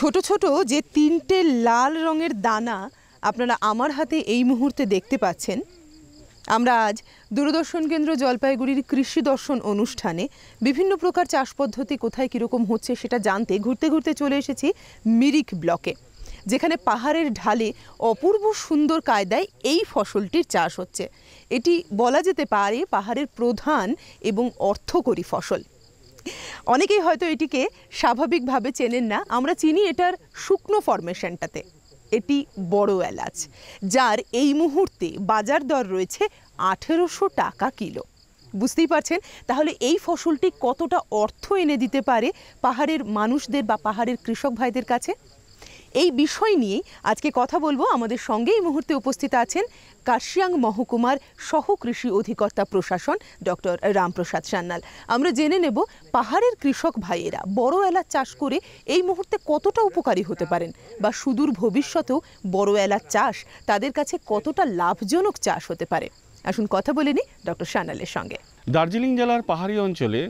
ছোট ছোট যে তিনটে লাল রঙের দানা আপনারা আমার হাতে এই মুহূর্তে দেখতে পাচ্ছেন আমরা আজ দূরদর্শন কেন্দ্র জলপাইগুড়ির কৃষি দর্শন অনুষ্ঠানে বিভিন্ন প্রকার চাষ পদ্ধতি কোথায় কীরকম হচ্ছে সেটা জানতে ঘুরতে ঘুরতে চলে এসেছি মিরিক ব্লকে যেখানে পাহাড়ের ঢালে অপূর্ব সুন্দর কায়দায় এই ফসলটির চাষ হচ্ছে এটি বলা যেতে পারে পাহাড়ের প্রধান এবং অর্থকরী ফসল অনেকেই হয়তো এটিকে স্বাভাবিকভাবে চেনেন না আমরা চিনি এটার শুকনো ফরমেশনটাতে এটি বড় এলাচ যার এই মুহূর্তে বাজার দর রয়েছে আঠেরোশো টাকা কিলো বুঝতেই পারছেন তাহলে এই ফসলটি কতটা অর্থ এনে দিতে পারে পাহাড়ের মানুষদের বা পাহাড়ের কৃষক ভাইদের কাছে এই বিষয় নিয়ে আজকে কথা বলবো আমাদের সঙ্গে এই মুহূর্তে উপস্থিত আছেন কাশিয়াং মহকুমার সহ কৃষি অধিকর্তা প্রশাসন ডক্টর রামপ্রসাদ সান্যাল আমরা জেনে নেব পাহাড়ের কৃষক ভাইয়েরা বড় এলাচ চাষ করে এই মুহূর্তে কতটা উপকারী হতে পারেন বা সুদূর ভবিষ্যতেও বড় এলাচ চাষ তাদের কাছে কতটা লাভজনক চাষ হতে পারে আসুন কথা বলে নিই ডক্টর সান্যালের সঙ্গে দার্জিলিং জেলার পাহাড়ি অঞ্চলে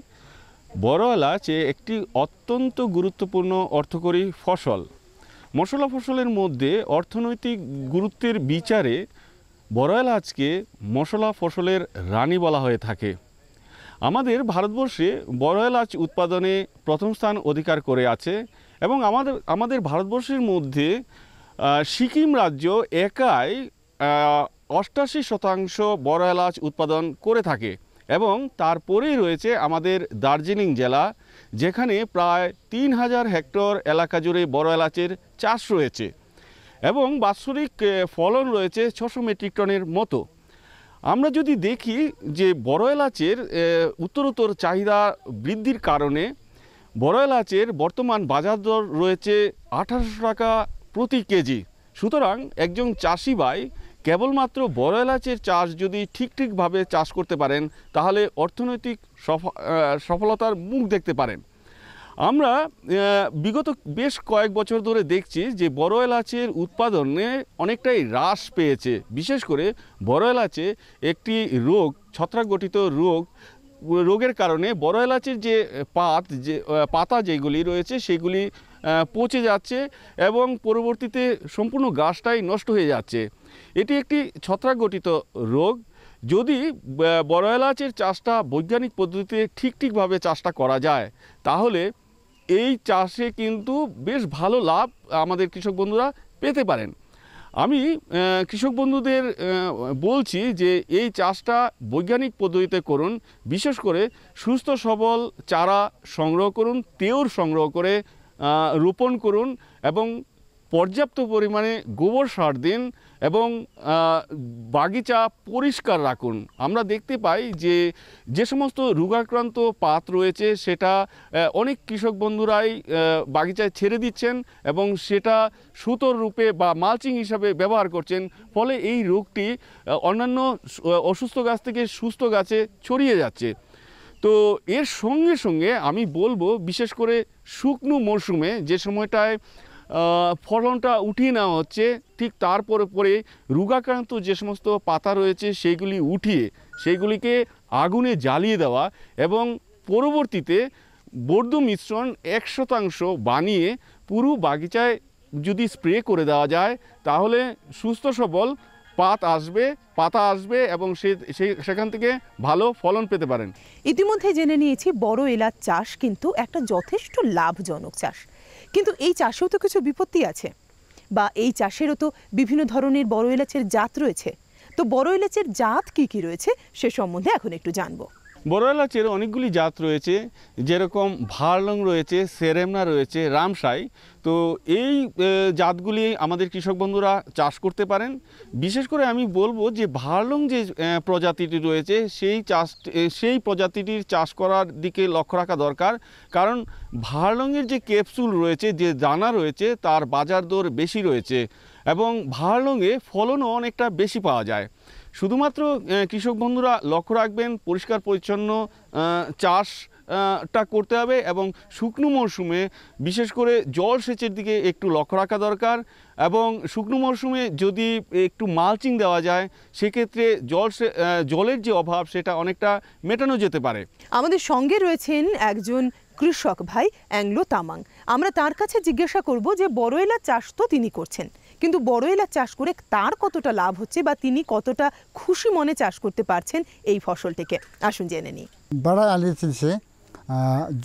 বড় এলাচ একটি অত্যন্ত গুরুত্বপূর্ণ অর্থকরী ফসল মশলা ফসলের মধ্যে অর্থনৈতিক গুরুত্বের বিচারে বড় এলাচকে মশলা ফসলের রানী বলা হয়ে থাকে আমাদের ভারতবর্ষে বড় এলাচ উৎপাদনে প্রথম স্থান অধিকার করে আছে এবং আমাদের আমাদের ভারতবর্ষের মধ্যে সিকিম রাজ্য একাই অষ্টাশি শতাংশ বড় এলাচ উৎপাদন করে থাকে এবং তারপরেই রয়েছে আমাদের দার্জিলিং জেলা যেখানে প্রায় তিন হাজার হেক্টর এলাকা জুড়ে বড় এলাচের চাষ রয়েছে এবং বাৎসরিক ফলন রয়েছে ছশো মেট্রিক টনের মতো আমরা যদি দেখি যে বড় এলাচের উত্তরোত্তর চাহিদা বৃদ্ধির কারণে বড় এলাচের বর্তমান বাজার দর রয়েছে আঠারোশো টাকা প্রতি কেজি সুতরাং একজন চাষি ভাই কেবলমাত্র বড় এলাচের চাষ যদি ঠিক ঠিকভাবে চাষ করতে পারেন তাহলে অর্থনৈতিক সফলতার মুখ দেখতে পারেন আমরা বিগত বেশ কয়েক বছর ধরে দেখছি যে বড় এলাচের উৎপাদনে অনেকটাই হ্রাস পেয়েছে বিশেষ করে বড় এলাচে একটি রোগ ছত্রাকঘটিত রোগ রোগের কারণে বড় এলাচের যে পাত যে পাতা যেগুলি রয়েছে সেগুলি পচে যাচ্ছে এবং পরবর্তীতে সম্পূর্ণ গাছটাই নষ্ট হয়ে যাচ্ছে এটি একটি ছত্রাক গঠিত রোগ যদি বড় এলাচের চাষটা বৈজ্ঞানিক পদ্ধতিতে ঠিক ঠিকভাবে চাষটা করা যায় তাহলে এই চাষে কিন্তু বেশ ভালো লাভ আমাদের কৃষক বন্ধুরা পেতে পারেন আমি কৃষক বন্ধুদের বলছি যে এই চাষটা বৈজ্ঞানিক পদ্ধতিতে করুন বিশেষ করে সুস্থ সবল চারা সংগ্রহ করুন তেওর সংগ্রহ করে রোপণ করুন এবং পর্যাপ্ত পরিমাণে গোবর সার দিন এবং বাগিচা পরিষ্কার রাখুন আমরা দেখতে পাই যে যে সমস্ত রোগাক্রান্ত পাত রয়েছে সেটা অনেক কৃষক বন্ধুরাই বাগিচায় ছেড়ে দিচ্ছেন এবং সেটা সুতোর রূপে বা মালচিং হিসাবে ব্যবহার করছেন ফলে এই রোগটি অন্যান্য অসুস্থ গাছ থেকে সুস্থ গাছে ছড়িয়ে যাচ্ছে তো এর সঙ্গে সঙ্গে আমি বলবো বিশেষ করে শুকনো মরশুমে যে সময়টায় ফলনটা উঠিয়ে নেওয়া হচ্ছে ঠিক তারপরে পরে রোগাক্রান্ত যে সমস্ত পাতা রয়েছে সেইগুলি উঠিয়ে সেইগুলিকে আগুনে জ্বালিয়ে দেওয়া এবং পরবর্তীতে বর্ধ মিশ্রণ এক শতাংশ বানিয়ে পুরো বাগিচায় যদি স্প্রে করে দেওয়া যায় তাহলে সুস্থ সবল পাত আসবে পাতা আসবে এবং সেখান থেকে ভালো ফলন পেতে পারেন ইতিমধ্যে জেনে নিয়েছি বড় এলাচ চাষ কিন্তু একটা যথেষ্ট লাভজনক চাষ কিন্তু এই চাষেও তো কিছু বিপত্তি আছে বা এই চাষেরও তো বিভিন্ন ধরনের বড় এলাচের জাত রয়েছে তো বড় এলাচের জাত কি কি রয়েছে সে সম্বন্ধে এখন একটু জানবো বড়াল অনেকগুলি জাত রয়েছে যেরকম ভারলং রয়েছে সেরেমনা রয়েছে রামসাই তো এই জাতগুলি আমাদের কৃষক বন্ধুরা চাষ করতে পারেন বিশেষ করে আমি বলবো যে ভারলং যে প্রজাতিটি রয়েছে সেই চাষ সেই প্রজাতিটির চাষ করার দিকে লক্ষ্য রাখা দরকার কারণ ভারলংয়ের যে ক্যাপসুল রয়েছে যে দানা রয়েছে তার বাজার দর বেশি রয়েছে এবং ভারলংয়ে ফলনও অনেকটা বেশি পাওয়া যায় শুধুমাত্র কৃষক বন্ধুরা লক্ষ্য রাখবেন পরিষ্কার পরিচ্ছন্ন চাষ টা করতে হবে এবং শুকনো মরশুমে বিশেষ করে জল সেচের দিকে একটু লক্ষ্য রাখা দরকার এবং শুকনো মরশুমে যদি একটু মালচিং দেওয়া যায় সেক্ষেত্রে জল জলের যে অভাব সেটা অনেকটা মেটানো যেতে পারে আমাদের সঙ্গে রয়েছেন একজন কৃষক ভাই অ্যাংলো তামাং আমরা তার কাছে জিজ্ঞাসা করব যে বড় এলা চাষ তো তিনি করছেন কিন্তু বড় এলাচ চাষ করে তার কতটা লাভ হচ্ছে বা তিনি কতটা খুশি মনে চাষ করতে পারছেন এই ফসলটিকে আসুন জেনে बड़ा इलायची से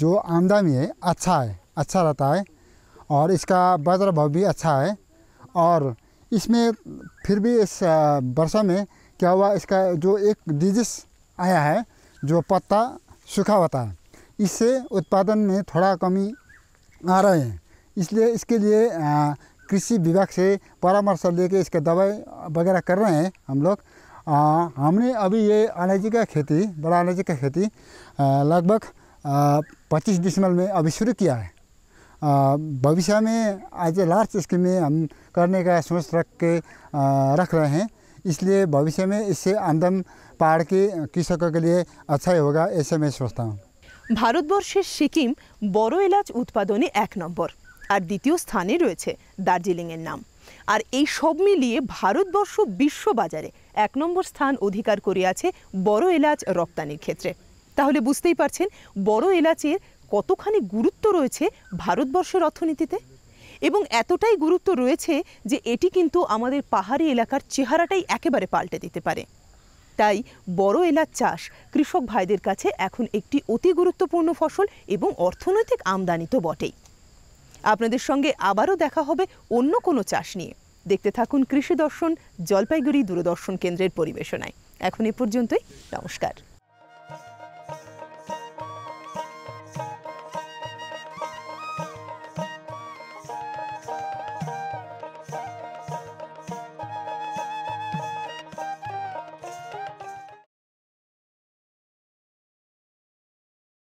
जो आमदनी है अच्छा है अच्छा रहता है और इसका बाजार भाव भी अच्छा है और इसमें फिर भी इस वर्षा में क्या हुआ इसका जो एक डिजीज आया है जो पत्ता सूखा होता है इससे उत्पादन में थोड़ा कमी आ रहे हैं इसलिए इसके लिए कृषि विभाग से परामर्श लेके इसका दवाई वगैरह कर रहे हैं हम लोग हमने अभी ये अलायची का खेती बड़ा अलाइजी का खेती लगभग पच्चीस डिसमल में अभी शुरू किया है भविष्य में आज लार्ज स्केल में हम करने का सोच रख के रख रहे हैं इसलिए भविष्य में इससे आमदन पहाड़ के कृषकों के लिए अच्छा ही होगा ऐसे मैं सोचता हूँ भारतवर्ष सिक्किम বড় इलाज उत्पादन एक नम्बर আর দ্বিতীয় স্থানে রয়েছে দার্জিলিংয়ের নাম আর এই সব মিলিয়ে ভারতবর্ষ বিশ্ববাজারে এক নম্বর স্থান অধিকার করে আছে বড় এলাচ রপ্তানির ক্ষেত্রে তাহলে বুঝতেই পারছেন বড় এলাচের কতখানি গুরুত্ব রয়েছে ভারতবর্ষের অর্থনীতিতে এবং এতটাই গুরুত্ব রয়েছে যে এটি কিন্তু আমাদের পাহাড়ি এলাকার চেহারাটাই একেবারে পাল্টে দিতে পারে তাই বড় এলাচ চাষ কৃষক ভাইদের কাছে এখন একটি অতি গুরুত্বপূর্ণ ফসল এবং অর্থনৈতিক আমদানি তো বটেই আপনাদের সঙ্গে আবারও দেখা হবে অন্য কোনো চাষ নিয়ে দেখতে থাকুন কৃষি দর্শন জলপাইগুড়ি দূরদর্শন কেন্দ্রের পরিবেশনায় এখন এ পর্যন্তই নমস্কার